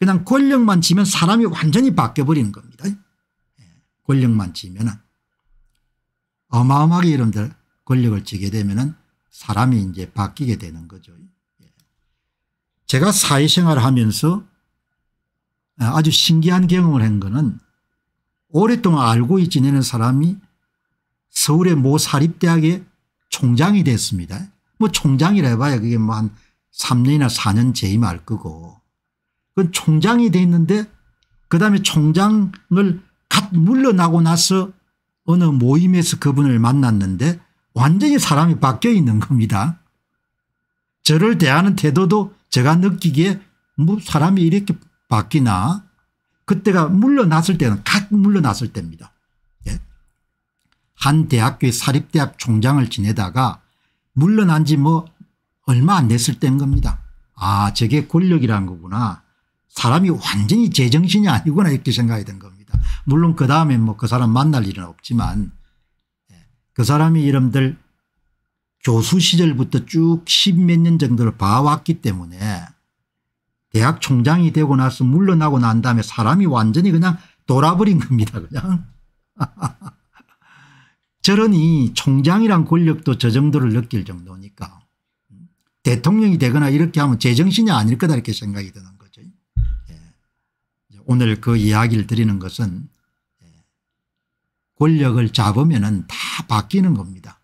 그냥 권력만 지면 사람이 완전히 바뀌어버리는 겁니다. 예. 권력만 지면은 어마어마하게 여러분들 권력을 지게 되면은 사람이 이제 바뀌게 되는 거죠. 예. 제가 사회생활을 하면서 예, 아주 신기한 경험을 한 거는 오랫동안 알고 지내는 사람이 서울의 모 사립대학의 총장이 됐습니다. 뭐 총장이라 해봐야 그게 뭐한 3년이나 4년 재임할 거고 그건 총장이 돼 있는데 그다음에 총장을 갓 물러나고 나서 어느 모임에서 그분을 만났는데 완전히 사람이 바뀌어 있는 겁니다. 저를 대하는 태도도 제가 느끼기에 뭐 사람이 이렇게 바뀌나 그때가 물러났을 때는 각 물러났을 때입니다. 예. 한 대학교의 사립대학 총장을 지내다가 물러난 지 뭐 얼마 안 됐을 때인 겁니다. 아 저게 권력이란 거구나 사람이 완전히 제정신이 아니구나 이렇게 생각이 든 겁니다. 물론 그 다음에 뭐 그 사람 만날 일은 없지만 예, 그 사람이 이름들 교수 시절부터 쭉 십몇 년 정도를 봐왔기 때문에 대학 총장이 되고 나서 물러나고 난 다음에 사람이 완전히 그냥 돌아버린 겁니다. 그냥. 저러니 총장이란 권력도 저 정도를 느낄 정도니까 대통령이 되거나 이렇게 하면 제정신이 아닐 거다 이렇게 생각이 드는 오늘 그 이야기를 드리는 것은 권력을 잡으면 다 바뀌는 겁니다.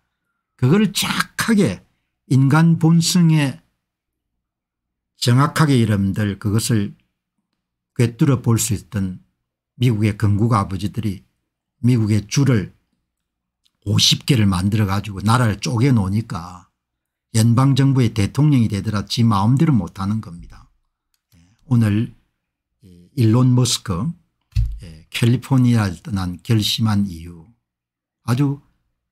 그걸 정하게 인간 본성에 정확하게 여러분들 그것을 꿰뚫어 볼 수 있던 미국의 건국 아버지들이 미국의 줄을 50개를 만들어 가지고 나라를 쪼개 놓으니까 연방정부의 대통령이 되더라 지 마음대로 못하는 겁니다. 예, 오늘 일론 머스크 예, 캘리포니아를 떠난 결심한 이유 아주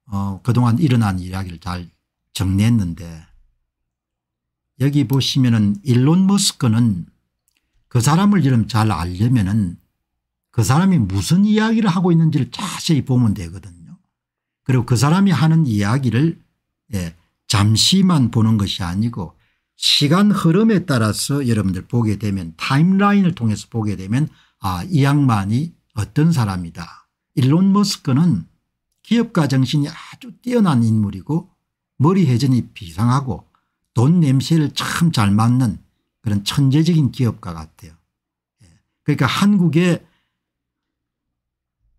어 그동안 일어난 이야기를 잘 정리했는데 여기 보시면 은 일론 머스크는 그 사람을 좀 잘 알려면 은그 사람이 무슨 이야기를 하고 있는지를 자세히 보면 되거든요. 그리고 그 사람이 하는 이야기를 예, 잠시만 보는 것이 아니고 시간 흐름에 따라서 여러분들 보게 되면 타임라인을 통해서 보게 되면 아이 양반이 어떤 사람이다. 일론 머스크는 기업가 정신이 아주 뛰어난 인물이고 머리 회전이 비상하고 돈 냄새를 참 잘 맡는 그런 천재적인 기업가 같아요. 예. 그러니까 한국의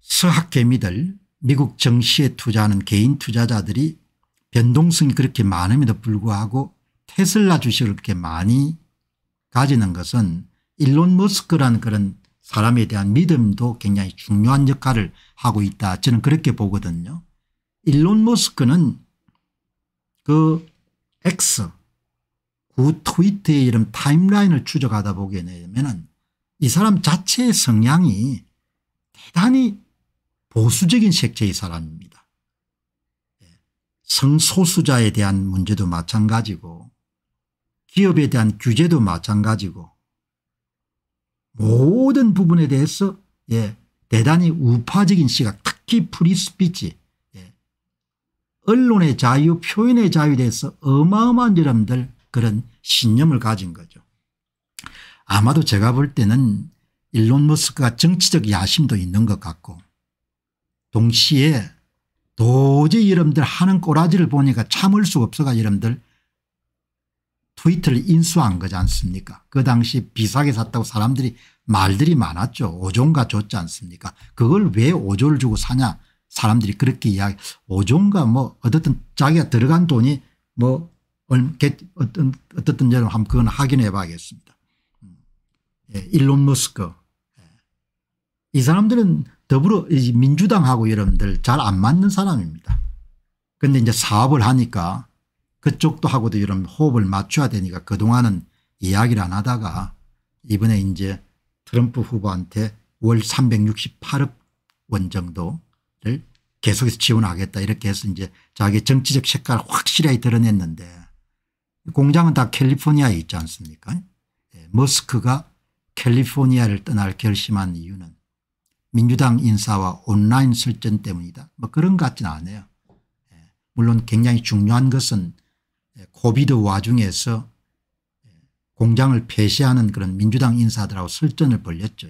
서학개미들 미국 정시에 투자하는 개인 투자자들이 변동성이 그렇게 많음에도 불구하고 테슬라 주식을 그렇게 많이 가지는 것은 일론 머스크라는 그런 사람에 대한 믿음도 굉장히 중요한 역할을 하고 있다 저는 그렇게 보거든요. 일론 머스크는 그 X 구 트위터의 이런 타임라인을 추적하다 보게 되면 이 사람 자체의 성향이 대단히 보수적인 색채의 사람입니다. 예. 성소수자에 대한 문제도 마찬가지고 기업에 대한 규제도 마찬가지고 모든 부분에 대해서 예, 대단히 우파적인 시각 특히 프리스피치 예, 언론의 자유 표현의 자유에 대해서 어마어마한 여러분들 그런 신념을 가진 거죠. 아마도 제가 볼 때는 일론 머스크가 정치적 야심도 있는 것 같고 동시에 도저히 여러분들 하는 꼬라지를 보니까 참을 수가 없어가 여러분들 트위터를 인수한 거지 않습니까 그 당시 비싸게 샀다고 사람들이 말들이 많았죠. 5종가 줬지 않습니까 그걸 왜 5조를 주고 사냐 사람들이 그렇게 이야기 5종가 뭐 어떻든 자기가 들어간 돈이 뭐 어떤 어떻든 여러 한번 그건 확인해 봐야겠습니다. 음. 예, 일론 머스크 예. 이 사람들은 더불어 민주당하고 여러분들 잘 안 맞는 사람입니다. 그런데 이제 사업을 하니까 그쪽도 하고도 이런 호흡을 맞춰야 되니까 그동안은 이야기를 안 하다가 이번에 이제 트럼프 후보한테 월 368억 원 정도를 계속해서 지원하겠다 이렇게 해서 이제 자기 정치적 색깔을 확실하게 드러냈는데 공장은 다 캘리포니아에 있지 않습니까 예, 머스크가 캘리포니아를 떠날 결심한 이유는 민주당 인사와 온라인 설전 때문이다 뭐 그런 것 같지는 않아요 예, 물론 굉장히 중요한 것은 코비드 예, 와중에서 공장을 폐쇄하는 그런 민주당 인사들하고 설전을 벌렸죠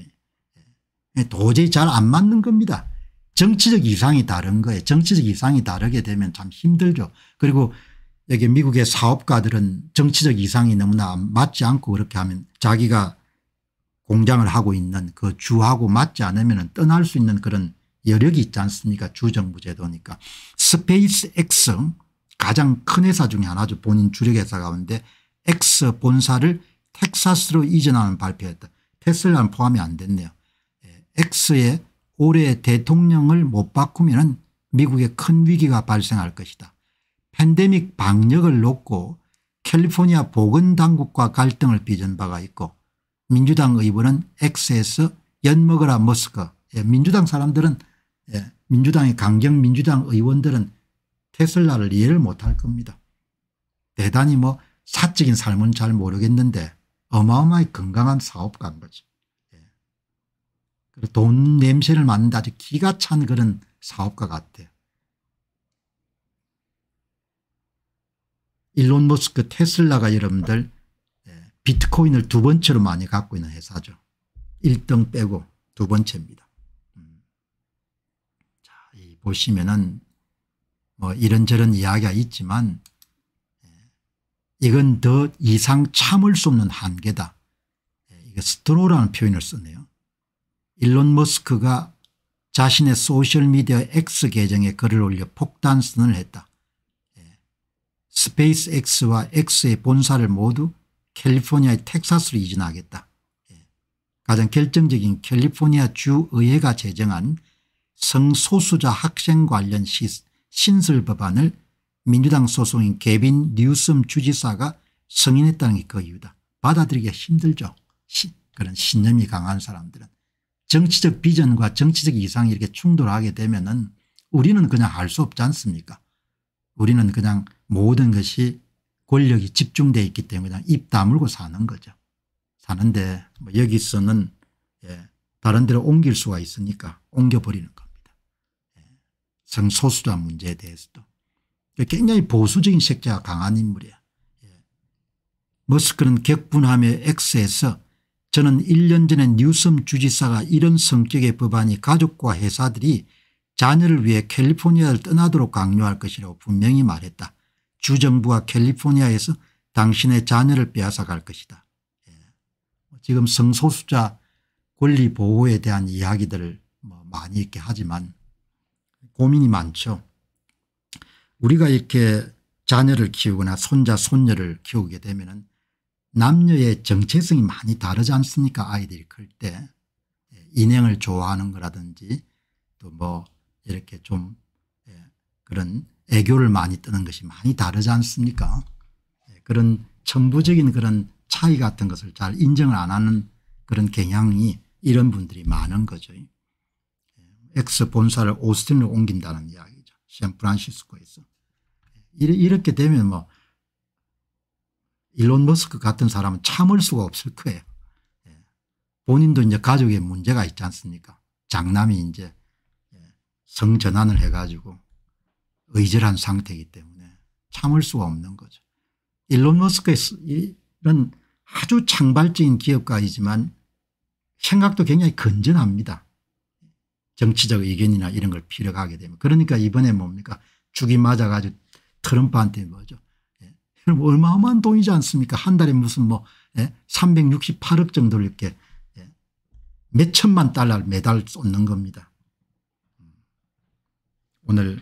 예, 도저히 잘 안 맞는 겁니다. 정치적 이상이 다른 거예요. 정치적 이상이 다르게 되면 참 힘들죠. 그리고 여기 미국의 사업가들은 정치적 이상이 너무나 맞지 않고 그렇게 하면 자기가 공장을 하고 있는 그 주하고 맞지 않으면 떠날 수 있는 그런 여력이 있지 않습니까 주정부 제도니까. 스페이스 X 가장 큰 회사 중에 하나죠. 본인 주력 회사 가운데 엑스 본사를 텍사스로 이전하는 발표했다. 테슬라는 포함이 안 됐네요. 엑스의 예, 올해 대통령을 못 바꾸면 미국에 큰 위기가 발생할 것이다. 팬데믹 방역을 놓고 캘리포니아 보건당국과 갈등을 빚은 바가 있고 민주당 의원은 엑스에서 연먹으라 머스크 예, 민주당 사람들은 예, 민주당의 강경 민주당 의원들은 테슬라를 이해를 못할 겁니다. 대단히 뭐 사적인 삶은 잘 모르겠는데 어마어마히 건강한 사업가인 거죠. 예. 돈 냄새를 맡는다 아주 기가 찬 그런 사업가 같아요. 일론 머스크 테슬라가 여러분들 예, 비트코인을 두 번째로 많이 갖고 있는 회사죠. 1등 빼고 두 번째입니다. 음. 자, 이 보시면은 뭐 이런저런 이야기가 있지만 예, 이건 더 이상 참을 수 없는 한계다. 예, 이게 스트로라는 표현을 쓰네요. 일론 머스크가 자신의 소셜미디어 X 계정에 글을 올려 폭탄 선을 했다. 예, 스페이스 X와 X의 본사를 모두 캘리포니아의 텍사스로 이전하겠다. 가장 결정적인 캘리포니아 주의회가 제정한 성소수자 학생 관련 시스 신설 법안을 민주당 소속인 개빈 뉴섬 주지사가 승인했다는 게 그 이유다. 받아들이기가 힘들죠. 시, 그런 신념이 강한 사람들은. 정치적 비전과 정치적 이상이 이렇게 충돌하게 되면 은 우리는 그냥 알수 없지 않습니까 우리는 그냥 모든 것이 권력이 집중되어 있기 때문에 그냥 입 다물고 사는 거죠. 사는데 뭐 여기서는 예, 다른 데로 옮길 수가 있으니까 옮겨버리는 거. 성소수자 문제에 대해서도 그러니까 굉장히 보수적인 색채가 강한 인물이야. 예. 머스크는 격분하며 X에서 저는 1년 전에 뉴섬 주지사가 이런 성격의 법안이 가족과 회사들이 자녀를 위해 캘리포니아를 떠나도록 강요할 것이라고 분명히 말했다. 주정부가 캘리포니아에서 당신의 자녀를 빼앗아갈 것이다. 예. 지금 성소수자 권리 보호에 대한 이야기들을 뭐 많이 있게 하지만 고민이 많죠. 우리가 이렇게 자녀를 키우거나 손자 손녀를 키우게 되면 남녀의 정체성이 많이 다르지 않습니까 아이들이 클때 예, 인형을 좋아하는 거라든지 또 뭐 이렇게 좀 예, 그런 애교를 많이 뜨는 것이 많이 다르지 않습니까 예, 그런 천부적인 그런 차이 같은 것을 잘 인정을 안 하는 그런 경향이 이런 분들이 많은 거죠. 엑스 본사를 오스틴으로 옮긴다는 이야기죠. 샌프란시스코에서. 이렇게 되면 뭐 일론 머스크 같은 사람은 참을 수가 없을 거예요. 예. 본인도 이제 가족에 문제가 있지 않습니까? 장남이 이제 예, 성전환을 해가지고 의절한 상태이기 때문에 참을 수가 없는 거죠. 일론 머스크의 아주 창발적인 기업가이지만 생각도 굉장히 건전합니다. 정치적 의견이나 이런 걸 필요하게 되면 그러니까 이번에 뭡니까 죽이 맞아가지고 트럼프한테 뭐죠. 예. 뭐 얼마어마한 돈이지 않습니까 한 달에 무슨 뭐 예? 368억 정도를 이렇게 예. 몇 천만 달러를 매달 쏟는 겁니다. 오늘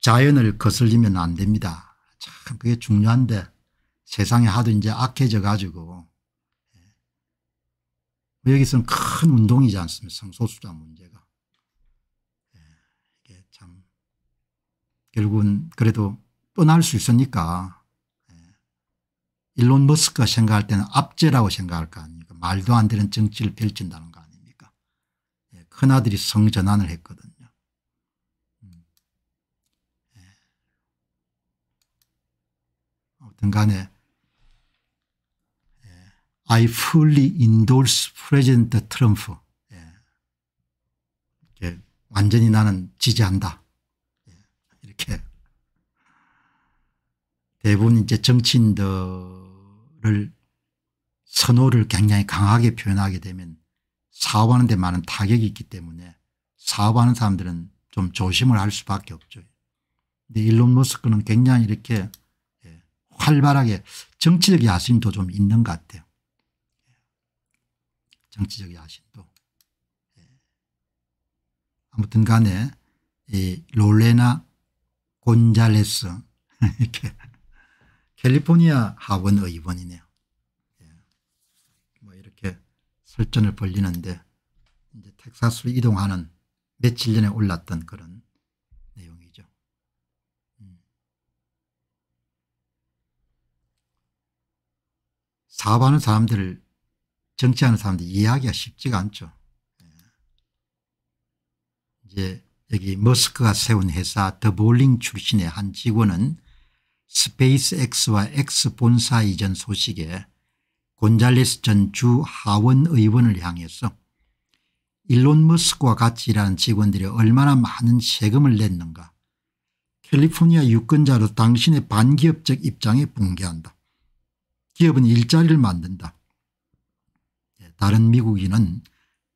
자연을 거슬리면 안 됩니다. 참 그게 중요한데 세상에 하도 이제 악해져 가지고 예. 뭐 여기서는 큰 운동이지 않습니까 성소수자 문제가. 참 결국은 그래도 떠날 수 있으니까 예. 일론 머스크가 생각할 때는 압제라고 생각할 거 아닙니까 말도 안 되는 정치를 펼친다는 거 아닙니까 예, 큰아들이 성전환을 했거든요. 음. 예. 아무튼 간에 I fully endorse President Trump 완전히 나는 지지한다. 예, 이렇게 대부분 이제 정치인들을 선호를 굉장히 강하게 표현하게 되면 사업하는 데 많은 타격이 있기 때문에 사업하는 사람들은 좀 조심을 할 수밖에 없죠. 근데 일론 머스크는 굉장히 이렇게 예, 활발하게 정치적 야심도 좀 있는 것 같아요. 예, 정치적 야심도. 아무튼 간에 이 롤레나 곤잘레스 이렇게 캘리포니아 하원 의원이네요. 예. 뭐 이렇게 설전을 벌리는데 이제 텍사스로 이동하는 며칠 전에 올랐던 그런 내용이죠. 음. 사업하는 사람들을 정치하는 사람들 이해하기가 쉽지가 않죠. 이제 여기 머스크가 세운 회사 더볼링 출신의 한 직원은 스페이스X와 X본사 이전 소식에 곤잘레스 전 주 하원 의원을 향해서 일론 머스크와 같이 일하는 직원들이 얼마나 많은 세금을 냈는가 캘리포니아 유권자로 당신의 반기업적 입장에 붕괴한다. 기업은 일자리를 만든다. 예, 다른 미국인은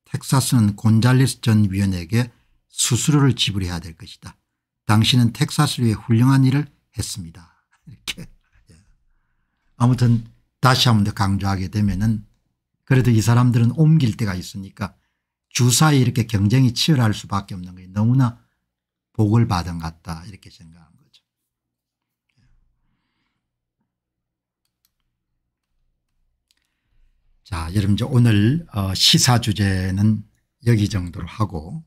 텍사스는 곤잘레스 전 위원에게 수수료를 지불해야 될 것이다. 당신은 텍사스류의 훌륭한 일을 했습니다. 이렇게. 예. 아무튼 다시 한 번 더 강조하게 되면은 그래도 이 사람들은 옮길 때가 있으니까 주사에 이렇게 경쟁이 치열할 수밖에 없는 거예요. 너무나 복을 받은 것 같다 이렇게 생각한 거죠. 예. 자 여러분 이제 오늘 어, 시사 주제는 여기 정도로 하고